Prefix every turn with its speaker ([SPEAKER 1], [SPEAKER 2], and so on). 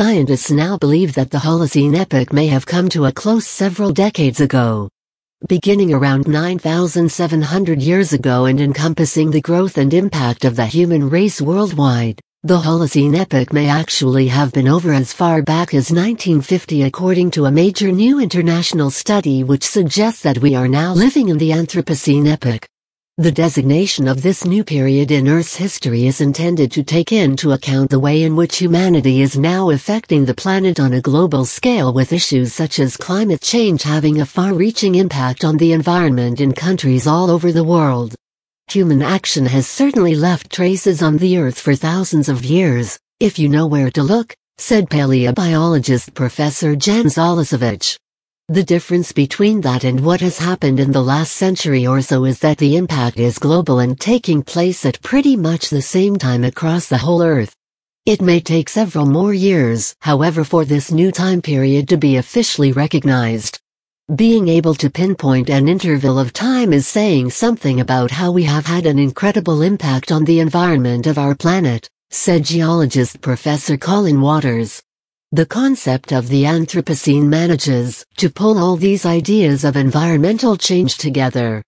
[SPEAKER 1] Scientists now believe that the Holocene epoch may have come to a close several decades ago. Beginning around 9,700 years ago and encompassing the growth and impact of the human race worldwide, the Holocene epoch may actually have been over as far back as 1950 according to a major new international study which suggests that we are now living in the Anthropocene epoch. The designation of this new period in Earth's history is intended to take into account the way in which humanity is now affecting the planet on a global scale with issues such as climate change having a far-reaching impact on the environment in countries all over the world. Human action has certainly left traces on the Earth for thousands of years, if you know where to look, said paleobiologist Professor Jan Zolosevich. The difference between that and what has happened in the last century or so is that the impact is global and taking place at pretty much the same time across the whole Earth. It may take several more years, however, for this new time period to be officially recognized. Being able to pinpoint an interval of time is saying something about how we have had an incredible impact on the environment of our planet, said geologist Professor Colin Waters. The concept of the Anthropocene manages to pull all these ideas of environmental change together.